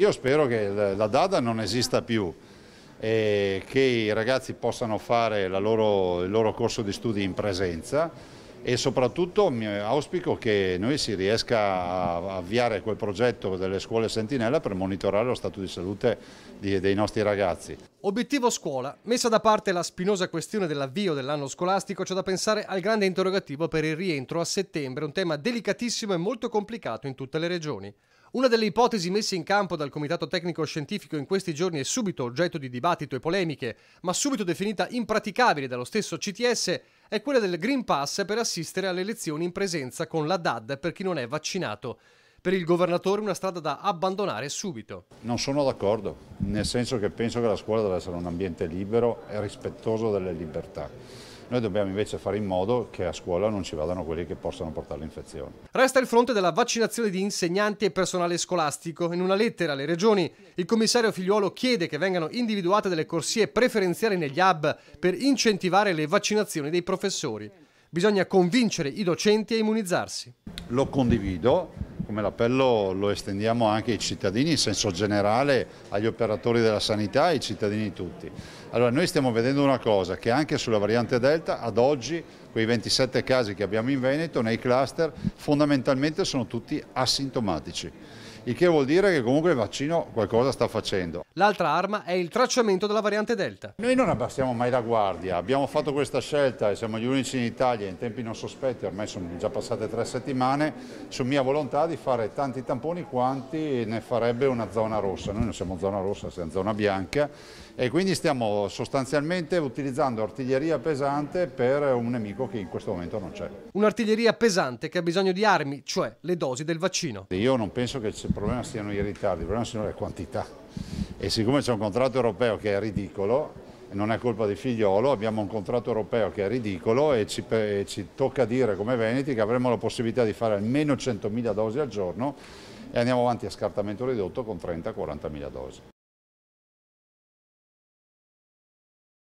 Io spero che la Dada non esista più e che i ragazzi possano fare loro, il loro corso di studi in presenza e soprattutto auspico che noi si riesca a avviare quel progetto delle scuole sentinella per monitorare lo stato di salute dei nostri ragazzi. Obiettivo scuola. Messa da parte la spinosa questione dell'avvio dell'anno scolastico, c'è da pensare al grande interrogativo per il rientro a settembre, un tema delicatissimo e molto complicato in tutte le regioni. Una delle ipotesi messe in campo dal Comitato Tecnico Scientifico in questi giorni è subito oggetto di dibattito e polemiche, ma subito definita impraticabile dallo stesso CTS, è quella del Green Pass per assistere alle lezioni in presenza con la DAD per chi non è vaccinato. Per il governatore una strada da abbandonare subito. Non sono d'accordo, nel senso che penso che la scuola deve essere un ambiente libero e rispettoso delle libertà noi dobbiamo invece fare in modo che a scuola non ci vadano quelli che possono portare l'infezione. Resta il fronte della vaccinazione di insegnanti e personale scolastico. In una lettera alle regioni il commissario Figliuolo chiede che vengano individuate delle corsie preferenziali negli hub per incentivare le vaccinazioni dei professori. Bisogna convincere i docenti a immunizzarsi. Lo condivido, come l'appello lo estendiamo anche ai cittadini in senso generale, agli operatori della sanità e ai cittadini tutti. Allora noi stiamo vedendo una cosa, che anche sulla variante Delta ad oggi quei 27 casi che abbiamo in Veneto nei cluster fondamentalmente sono tutti asintomatici il che vuol dire che comunque il vaccino qualcosa sta facendo. L'altra arma è il tracciamento della variante Delta. Noi non abbassiamo mai la guardia, abbiamo fatto questa scelta e siamo gli unici in Italia in tempi non sospetti, ormai sono già passate tre settimane, su mia volontà di fare tanti tamponi quanti ne farebbe una zona rossa. Noi non siamo zona rossa, siamo zona bianca e quindi stiamo sostanzialmente utilizzando artiglieria pesante per un nemico che in questo momento non c'è. Un'artiglieria pesante che ha bisogno di armi, cioè le dosi del vaccino. Io non penso che problema siano i ritardi, il problema siano le quantità. E siccome c'è un contratto europeo che è ridicolo, non è colpa di Figliolo, abbiamo un contratto europeo che è ridicolo e ci, e ci tocca dire come Veneti che avremo la possibilità di fare almeno 100.000 dosi al giorno e andiamo avanti a scartamento ridotto con 30-40.000 dosi.